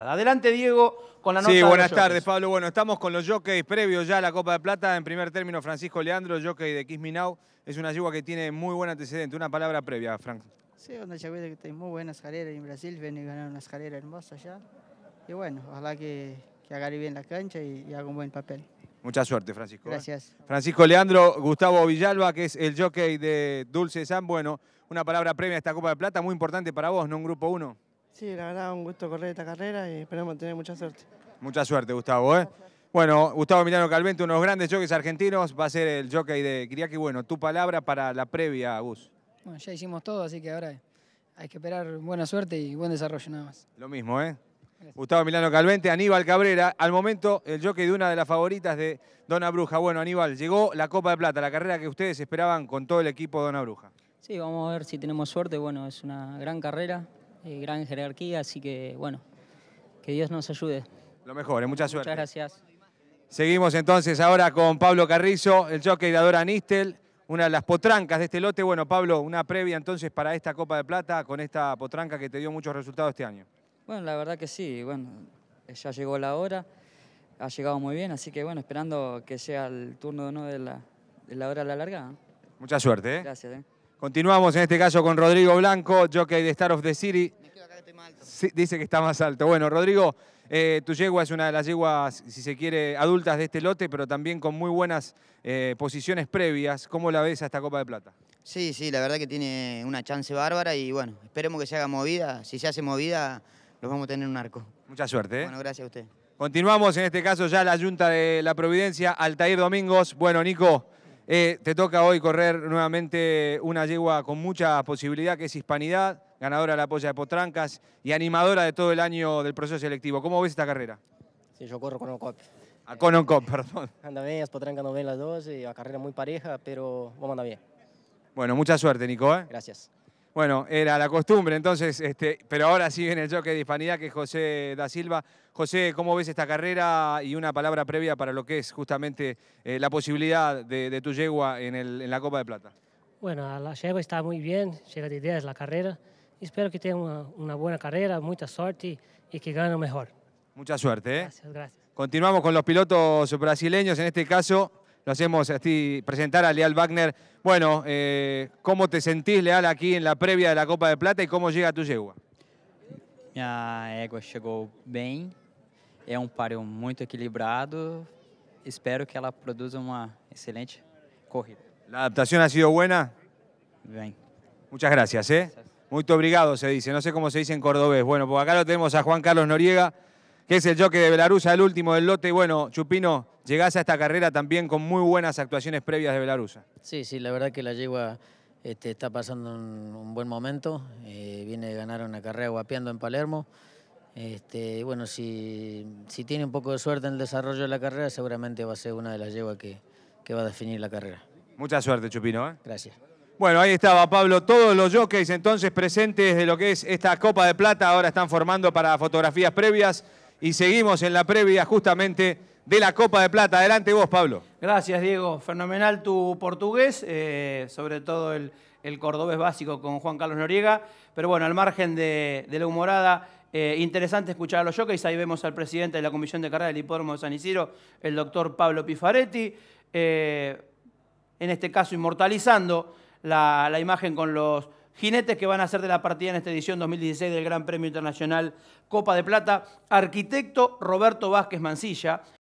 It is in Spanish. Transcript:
Adelante, Diego, con la nota. Sí, buenas tardes, Pablo. Bueno, estamos con los jockeys previos ya a la Copa de Plata. En primer término, Francisco Leandro, jockey de Kisminau. Es una yegua que tiene muy buen antecedente. Una palabra previa, Frank. Sí, una yegua que tiene muy buenas carreras en Brasil. Viene a ganar unas carreras hermosas allá. Y bueno, ojalá que, que agarre bien la cancha y, haga un buen papel. Mucha suerte, Francisco. Gracias. Francisco Leandro Gustavo Villalba, que es el jockey de Dulce San. Bueno, una palabra previa a esta Copa de Plata, muy importante para vos, ¿no? Un grupo uno. Sí, la verdad, un gusto correr esta carrera y esperamos tener mucha suerte. Mucha suerte, Gustavo. ¿eh? Bueno, Gustavo Milano Calvente, unos grandes jockeys argentinos, va a ser el jockey de que, Bueno, tu palabra para la previa, Gus. Bueno, ya hicimos todo, así que ahora hay que esperar buena suerte y buen desarrollo nada más. Lo mismo, ¿eh? Gustavo Milano Calvente, Aníbal Cabrera, al momento el jockey de una de las favoritas de Dona Bruja. Bueno, Aníbal, llegó la Copa de Plata, la carrera que ustedes esperaban con todo el equipo de Dona Bruja. Sí, vamos a ver si tenemos suerte. Bueno, es una gran carrera. Eh, gran jerarquía, así que bueno, que Dios nos ayude. Lo mejor, ¿eh? mucha suerte. Muchas gracias. Seguimos entonces ahora con Pablo Carrizo, el jockey de Adora Nistel, una de las potrancas de este lote. Bueno, Pablo, una previa entonces para esta Copa de Plata con esta potranca que te dio muchos resultados este año. Bueno, la verdad que sí, bueno, ya llegó la hora, ha llegado muy bien, así que bueno, esperando que sea el turno de, la, de la hora a la larga. Mucha suerte. ¿eh? Gracias. ¿eh? Continuamos en este caso con Rodrigo Blanco, jockey de Star of the City. dice que está más alto. Bueno, Rodrigo, eh, tu yegua es una de las yeguas, si se quiere, adultas de este lote, pero también con muy buenas eh, posiciones previas. ¿Cómo la ves a esta Copa de Plata? Sí, sí, la verdad que tiene una chance bárbara y bueno, esperemos que se haga movida. Si se hace movida, los vamos a tener un arco. Mucha suerte. ¿eh? Bueno, gracias a usted. Continuamos en este caso ya la Junta de la Providencia, Altair Domingos. Bueno, Nico. Eh, te toca hoy correr nuevamente una yegua con mucha posibilidad, que es Hispanidad, ganadora de la polla de Potrancas y animadora de todo el año del proceso selectivo. ¿Cómo ves esta carrera? Sí, yo corro con Ocop. A ah, con cop, perdón. Anda bien, las Potrancas no ven las dos y eh, la carrera muy pareja, pero vamos a andar bien. Bueno, mucha suerte, Nico. ¿eh? Gracias. Bueno, era la costumbre, entonces, este, pero ahora sí viene el choque de hispanidad que es José da Silva. José, ¿cómo ves esta carrera y una palabra previa para lo que es justamente eh, la posibilidad de, tu yegua en, la Copa de Plata? Bueno, la yegua está muy bien, llega de ideas la carrera. Espero que tenga una, buena carrera, mucha suerte y que gane mejor. Mucha suerte, ¿eh? gracias. Continuamos con los pilotos brasileños, en este caso lo hacemos así, presentar a Leal Wagner. Bueno, eh, ¿cómo te sentís, Leal, aquí en la previa de la Copa de Plata y cómo llega tu yegua? Mi yegua llegó bien, es un pario muy equilibrado. Espero que ella produzca una excelente corrida. ¿La adaptación ha sido buena? Bien. Muchas gracias, ¿eh? Gracias. Muito obrigado se dice, no sé cómo se dice en cordobés. Bueno, pues acá lo tenemos a Juan Carlos Noriega que es el jockey de Belarusa, el último del lote. Bueno, Chupino, llegás a esta carrera también con muy buenas actuaciones previas de Belarusa. Sí, sí, la verdad que la yegua este, está pasando un, buen momento. Eh, viene de ganar una carrera guapeando en Palermo. Este, bueno, si, si, tiene un poco de suerte en el desarrollo de la carrera, seguramente va a ser una de las yeguas que, va a definir la carrera. Mucha suerte, Chupino. ¿eh? Gracias. Bueno, ahí estaba Pablo. Todos los jockeys entonces presentes de lo que es esta Copa de Plata ahora están formando para fotografías previas y seguimos en la previa justamente de la Copa de Plata. Adelante vos, Pablo. Gracias, Diego. Fenomenal tu portugués, eh, sobre todo el, cordobés básico con Juan Carlos Noriega. Pero bueno, al margen de, la humorada, eh, interesante escuchar a los jockeys. Ahí vemos al presidente de la Comisión de Carrera del Hipódromo de San Isidro, el doctor Pablo Pifaretti, eh, en este caso inmortalizando la imagen con los jinetes que van a ser de la partida en esta edición 2016 del Gran Premio Internacional Copa de Plata, arquitecto Roberto Vázquez Mancilla,